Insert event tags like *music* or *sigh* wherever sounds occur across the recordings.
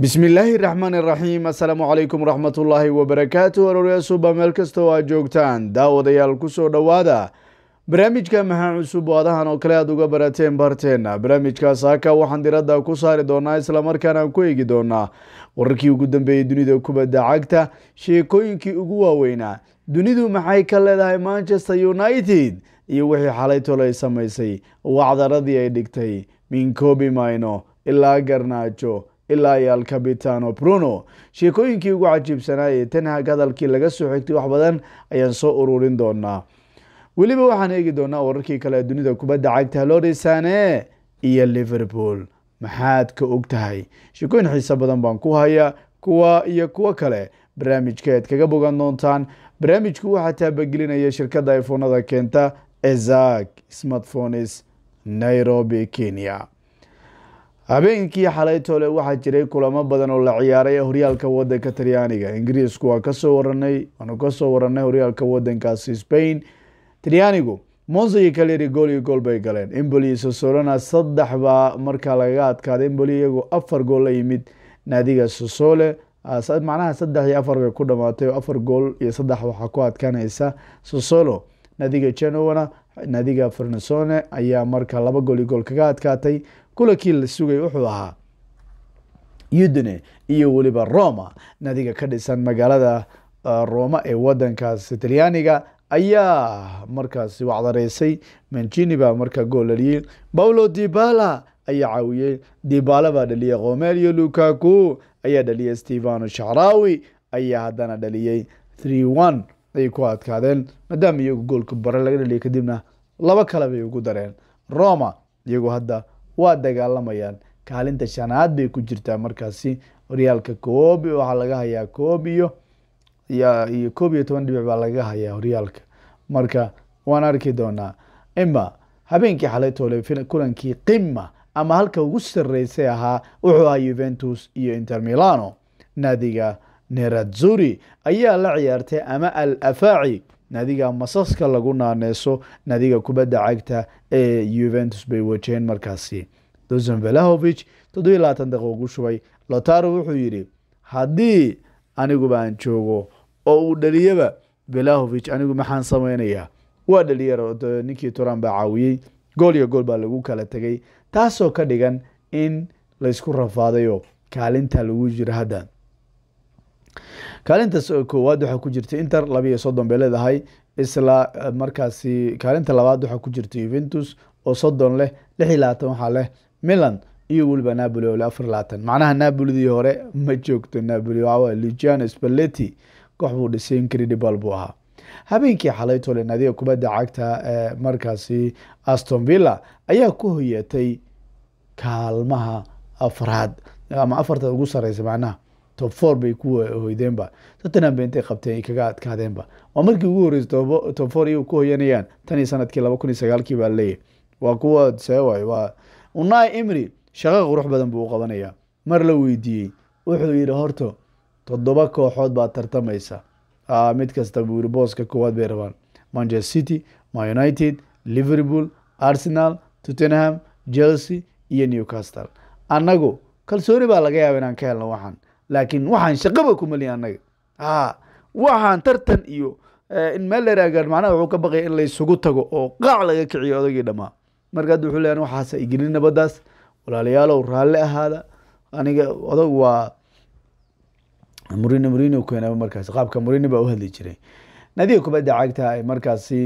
bismillaahi raxmaan raxiim assalaamu calaykum wraxmatullaahi wabarakaatu arooryaasuba meel kasta oo aad joogtaan daawadayaal kusoo dhowaada barnaamijka maxaa cusub oo adahan oo kale aad uga barateen barteenna barnaamijkaas haka waxaan diradda ku saari doonaa islamarkaan aan ku eegi doonaa wararkii ugu dambeeyey dunida kubadda cagta sheekooyinkii ugu waaweynaa dunidu maxay ka leedahay manchester united iyo wixii xalay tolay samaysay wacdaradii ay dhigtay minkobi mayno ilaa garnaajo ilaa iyo alcabitano bruno sheekooyinkii ugu cajiibsanaa ee tenhag hadalkii laga soo xigtay wax badan ayaan soo ururin doonaa weliba waxaan eegi doonaa wararkii kale ee dunida kubadda cagta lori sane iyo liverpool maxaad ka og tahay sheekooyin xiise badan baan ku hayaa kuwa iyo kuwo kale barnaamijka aad kaga bogan doontaan barnaamijku waxaa taabagelinaya shirkadda ifoonada keenta ezak smartphones nairobi kenya habeenkii xalaytoole waxaa jiray kulamo badan oo la ciyaaray horyaalka wadanka taryaaniga ingiriisku waa kasoo waranay waanu kasoo waranay horyaalka wadankaasi spain talyaanigu monza iyo kaleri gool iyo gool bay galeen emboli iyo sosolona saddex baa markaa lagaga adkaaday emboli iyagoo afar gool la yimid naadiga sosole ah, macnaha saddex iyo afar bay ku dhamaatay oo afar gool iyo saddex waxaa ku adkaanaysa sosolo naadiga genowana naadiga fernesone ayaa markaa laba gool iyo gool kaga adkaatay kulankii la sugay wuxuu ahaa udine iyo weliba roma nadiga ka dhisan magaalada uh, roma ee wadankaas talyaaniga ayaa markaasi wacdaraysay mancini baa markaa gool dhaliyey paulo dibala ayaa caawiyey dibala baa dhaliyey qomelio lukaku ayaa dhaliyey stevano shacrawi ayaa haddana dhaliyey three one ayay ku adkaadeen maadaama iyagu goolka bare laga dhaliya kadibna laba kale bay ugu dareen roma iyagu hadda waa dagaalamayaan kaalinta shanaad bay ku jirtaa markaasi horyaalka koob waxaa laga hayaa koob iyo iyo koob iyo toban dhibic baa laga hayaa horyaalka marka waan arki doonaa ima habeenkii xalay toole kulankii qima ama halka ugu sareysay ahaa wuxuu ahaa yuventus iyo inter milano naadiga nerazuri ayaa la ciyaartay ama al afaaci nadiga masaska lagu naaneeso nadiga kubadda cagta ee yuventus bay wajeen markaasi dusan velahovich toddobiy labaatan daqiiqo ugu shubay lotaro wuxuu yidhi haddii aniguba aan joogo oo uu dhaliyaba velahovich anigu maxaan samaynayaa waa dhaliyar ninkii turan baa caawiyey gool iyo gool baa lagu kala tegay taasoo ka dhigan in laysku rafaadayo kaalinta lagu jiro hadda kaalinta koowaad waxaa ku jirtay inter labaiyo soddon bay leedahay isla eh, markaasi kaalinta labaad waxaa ku jirta yuventus oo soddon leh lix iyo labaatan waxaa leh milan iyo weliba napoli oo leh afar iyo labaatan macnaha napolidii hore *laughs* ma joogto napoli waxawa luciano spalletti koox buu dhisay incredibal buu ahaa habeenkii xalay tole naadiga kubadda cagta ee eh, markaasi aston villa ayaa ku hoyatay kaalmaha afraad ama afarta ugu sareysa macnaha top four bay ku hoydeenba tottenham ba intay qabteen ay kaga adkaadeenba waa markii ugu horreysay top four iyagu ku hoyanayaan tani sanadkii laba kun iyo sagaalkii baa laleeyahy waa kuwa see waayo waa unai imri shaqo qurux badan buu u qabanayaa mar la weydiiyey wuxuu yidhi horto toddoba kooxood baa tartamaysa mid kasta buu yiri booska koowaad bay rabaan manchester city man united liverpool arsenal tottenham chelsea iyo newcastle annagu kalsooni baa laga yaaba inaan ka helno waxaan laakiin waxaan shaqaba kumaliya annaga waxaan tartan iyo eh, in meel dheeraagaan macnaha wuxuu ka baqaya in laysugu tago oo qaac laga kiciyo odagii dhammaa marka hadda wuxuu leeyahay waxaas ay gelin nabaddaas walaalayaalow raalli ahaada aniga odag waa murini murini keenaba markaas qaabka murini baa u hadli jiray nadiga kubadda cagta ay markaasi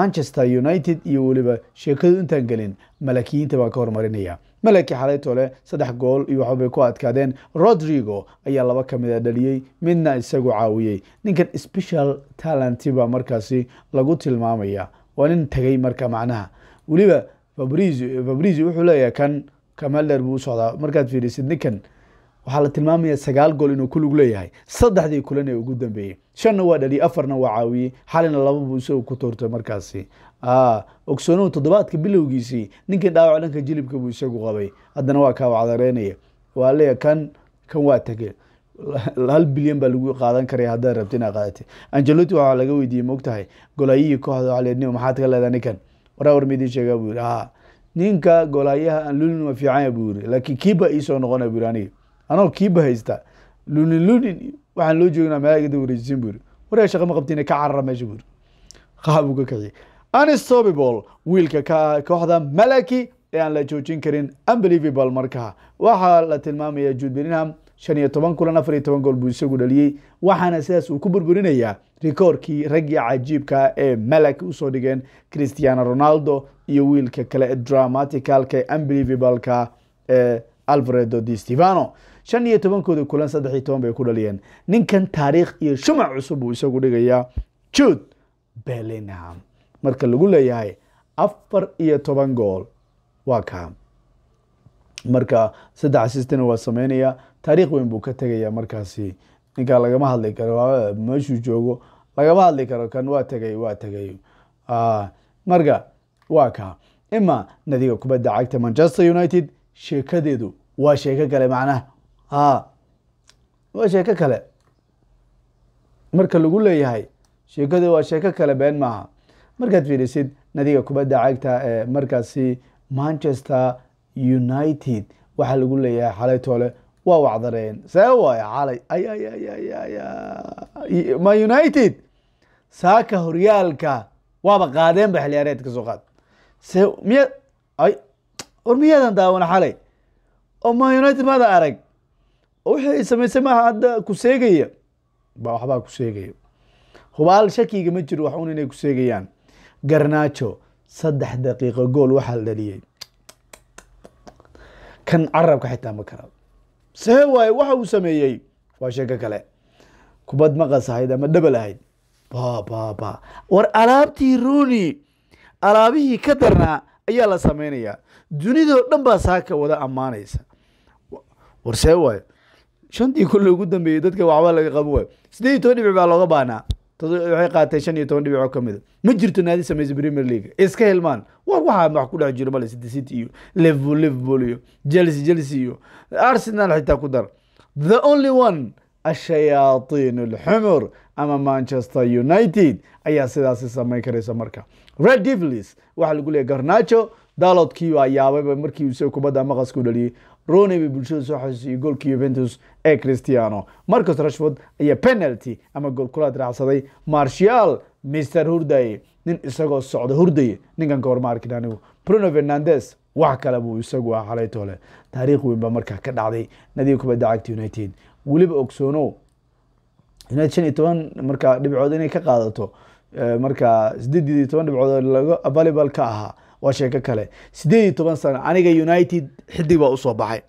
manchester united iyo weliba sheekadu intaan gelin malakiyiinta baa ka hormarinaya malaki xalaytole saddex gool iyo waxba ku adkaadeen rodrigo ayaa laba ka mid ah dhaliyey midna isagu caawiyey ninkan special talenti baa markaasi lagu tilmaamaya waa nin tegay marka macnaha weliba fabrizio fabrizio wuxuu leeyahay kan kamalder buu u socdaa markaad fiirisid ninkan waxaa la tilmaamayaa sagaal gool inuu kulug leeyahay saddexdii kulan ee ugu dambeeyey shanna waa dhaliyey afarna waa caawiyey xalina laba buu isagu ku toortay markaasi Ah, ogsoonow toddobaadka bilowgiisii ninkii dhaawac dhanka jilibka buu isagu qabay haddana waa kaa waa leeya kan kan waa tege hal bilyan baa lagu qaadan karaya haddaad rabta inaad qaadata angelotti waxaa laga weydiiyey maogtahay golahayihii kooxda waxaa leed nin maxaad ka leedaha ninkan waraa war maydin buu yiri haa ninka golaayaha aan luulin waa fiicanya buu yiri laakiin kiiba iisoo noqona buu yiri aniga anoo kiiba haysta luulin luulin waxaan loo joognaa meelaha igada wareejisiin buu yiri waryaa shaqa ma qabtiin ka carara meesha buu yiri qaabuu ka kaciye anstobable wiilka ka kooxda malaki ee aan la joojin karin unbelievable markaa waxaa la tilmaamaya jud berinham shan iyo toban kulan afar iyo toban gool buu isagu dhaliyey waxaana sidaas uu ku burburinayaa rikoorkii raggii cajiibka ee malak usoo dhigeen christiano ronaldo iyo wiilka kale dramaticalka unbelievableka ee alfredo di stevano shan iyo tobankooda kulan saddex iyo toban bay ku dhaliyeen ninkan taariikh iyo shumac cusub buu isagu dhigayaa juud bellingham marka lagu leeyahay afar iyo toban gool waa kaa marka saddex asistina waa sameynaya taariikh weyn buu ka tegaya markaasi ninkaa lagama hadli karo meeshuu joogo lagama hadli karo kan waa tegay waa tegay ah, marka waa kaa ima nadiga kubadda cagta manchester united sheekadeedu waa sheeko kale macnaha a ah, waa sheeko kale marka lagu leeyahay sheekadu waa sheeko kale been maaha markaad fiirisid nadiga kubadda cagta ee markaasi manchester united waxaa lagu leeyahay xalay toole waa wacdareen see waay xalay ma united saaka horyaalka waaba qaadeenba xilciyaareed ka soo qaad se miya ay war miyaadan daawana xalay oo ma united maada arag oo wixii ay samaysay maaha hadda ku seegaya ba waxbaa ku seegaya hubaal shakiga ma jiro wax inay ku seegayaan garnaajo saddex daqiiqo gool waxaa la dhaliyey kan carabka xitaa ma kara see waaye waxa uu sameeyey waa sheeko kale kubad maqas ahayd ama dhebel ahayd bababa war alaabtii rooni alaabihii ka darnaa ayaa la samaynayaa dunidoo dhan baa saaka wada ammaanaysa war see waaye shantii kulle ugu dambeeyey dadka waxba laga qaban waayo sideed iyo toban dhibic baa looga baanaa waxay qaatay shan iyo toban dhibic oo ka mida ma jirto naadi samaysa premier league iska hilmaan war waxaa wax ku dhex jiro male city city iyo liverpool liverpool iyo chelsea chelsea iyo arsenal xitaa ku dar the only one ashayaatiin alxumur ama manchester united ayaa sidaasi samayn karaysa marka red devils waxaa lagu leeyay garnacho dalodkii waa yaabayba markii use kubadda maqaska dhaliyey rooney bay bulshada soo xasuusiyey goolkii yuventus ee cristiano marcus rashford ayaa penalty ama kulaad e raacsaday marshial mister hurday nin isagoo socda hurday ninkan ka horma anigu bruno fernandes wax kale buu isagu ah xalaytoole taariikh weyn baa markaa ka dhacday nadii kubadda cagta united weliba ogsoono united shan iyo toban markaa dhibcood inay ka qaadato e, markaa sideed iyo toban dhibcood laga avalibal ka ahaa waa sheeko kale sideed iyo toban sano aniga united xidig baa usoo baxay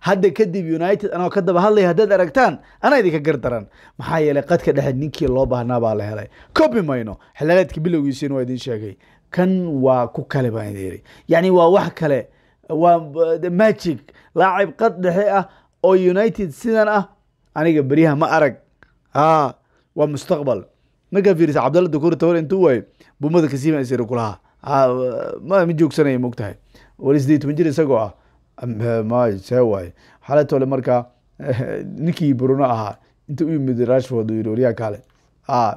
hadda kadib united anagoo ka daba hadlaya haddaad aragtaan anaa idinka gar daran maxaa yeelay qadka dhexe ninkii loo baahnaa baa la helay kobi mayno xilaadeedka bilowgiisiina waa idin sheegay kan waa ku kale baan idin yidhi yacni waa wax kale waa magic laacib qad dhexe ah oo united sidan ah aniga beryaha ma arag waa mustaqbal markaa fiirisa cabdalla dakuri tawar intuu waayo bumada kasiiban isiri kulahaa ma joogsanaya mogtahay weli sideed jir isagoo ah my see waaye xaleto le markaa ninkii bruno ahaa inta u yimid rashford yii waryaa kaale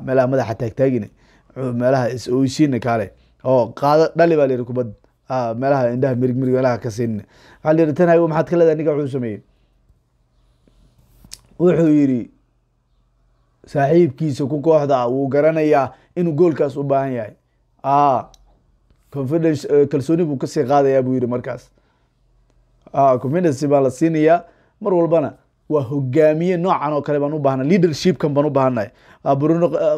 meelaha madaxa taagtaagine meelaha is-oysiina kaale oo qaado dhali baa layihi kubad meelaha indhaha mirig mirig meelaha ka siinine waxaa layihi tanhay maxaad ka leedahay ninka wuxuu sameeyey wuxuu yidhi saaxiibkiisa ku kooxda wuu garanayaa inuu goolkaas u baahan yahay confidence eh, kalsooni buu kasii qaadayaa buu yihi markaas ah, confidence baa la siinayaa mar walbana waa hogaamiye noocan oo kale baan u leadershipkan baan u baahanahy ah, bruno eh,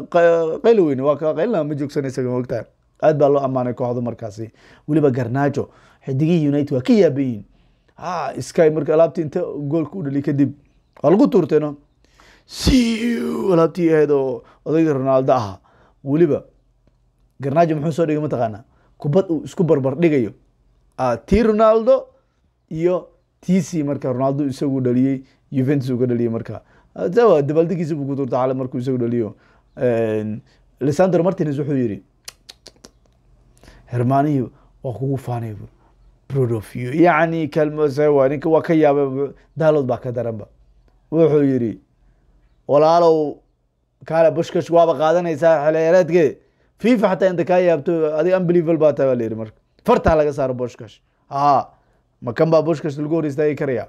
qayloweyne waa qaylna ma joogsan isaga mogtahay aad baa loo ammaanay kooxdu markaasi weliba garnaajo xidigihii united waa ka yaabayiin ah, sky marka alaabtii inta goolka u dhali kadib waa lagu tuurtayno alaabtii ahayd oo odayga ronaldo ahaa weliba garnaajo muxuu soo dhigay mataqaanaa kubad uu isku barbardhigayo ah, tii ronaldo iyo tc marka ronaldo isagu dhaliyey juventus uka dhaliyey marka ah, dabaaldegiisa buu ku durta cale markuu isagu dhaliyo lisandro martines wuxuu yidhi hermaanihi waa kugu faanay bu brodofio yacni kalmosewa ninka waa ka yaaba daalood baa ka daranba wuxuu yidhi walaalow kaale bushkash waaba qaadanaysaa xeleereedke fifa xataa inta kaa yaabto adig unbelieval baa tahay baa marka farta laga saaro boshkash a makan baa boshkash lagu hor istaagi karaya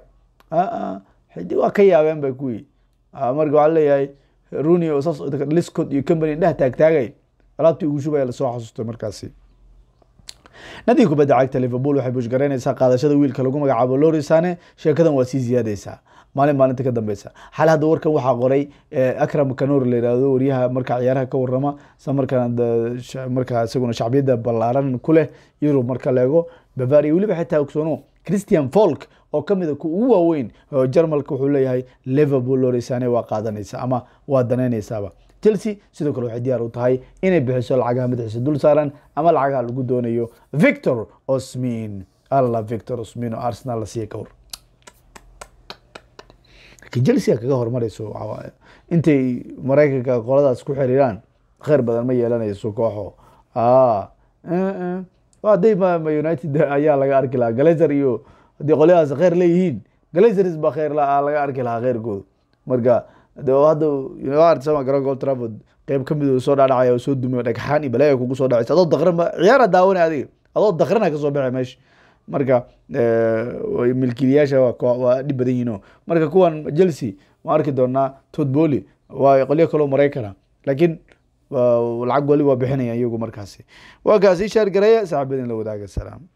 ah, ah, xidi waa ka yaabeen ba kuwii ah, marka waxaa leeyahay runi oo saas liscod iyo company dheh taagtaagay alaabtii ugu shubaya lasoo xasuustay markaasi nadiga kubadda cagta liverpool waxay bushgaraynaysaa qaadashada wiilka lagu magacaabo lorisane sheekadan waa sii ziyaadaysaa maalin maalinta ka dambeysa xal hadda warkan waxaa qoray akram kanor layihahdo waryaha markaa ciyaaraha ka warama isla markaa markaa isaguna shacbiyadda ballaaran ku leh yurub marka leego bavaria weliba xitaa ogsoono christian folk oo kamida ah ku ugu waaweyn jarmalka wuxuu leeyahay liverpool oreysane waa qaadanaysa ama waa daneynaysaaba chelsea sidoo kale waxay diyaar u tahay inay bixiso lacagaha madaxiisa dul saaran ama lacagaha lagu doonayo victor osmin alla victor osmin oo arsenal la siiya ka war jelsia kaga hormarayso intay maraykanka qoladaas ku xiriiraan kheyr badan ma yeelanayso kooxo eh, eh. haday united *laughs* ayaa laga arki lahaa galazer iyo hadii qolyadaas kheyr leeyihiin galazers baa kheyr laga arki lahaa kheyrkooda marka hadda sama qeyb kamid ah soo dhaadhacaya oo soo dumay dhagxaan iyo balaaya kugu soo dhacaysa adoo daqran ciyaara daawana adiga adoo daqrana kasoo baxay meesha marka eh, milkiilayaasha waa dhib badan yihin marka kuwan chelsea waan arki doonaa todboli waa qolyo kaloo maraykana laakiin eh, lacag wali waa bixinaya iyagu markaasi waa kaasi shaar gareeye saaxiibadin la wadaaga salaam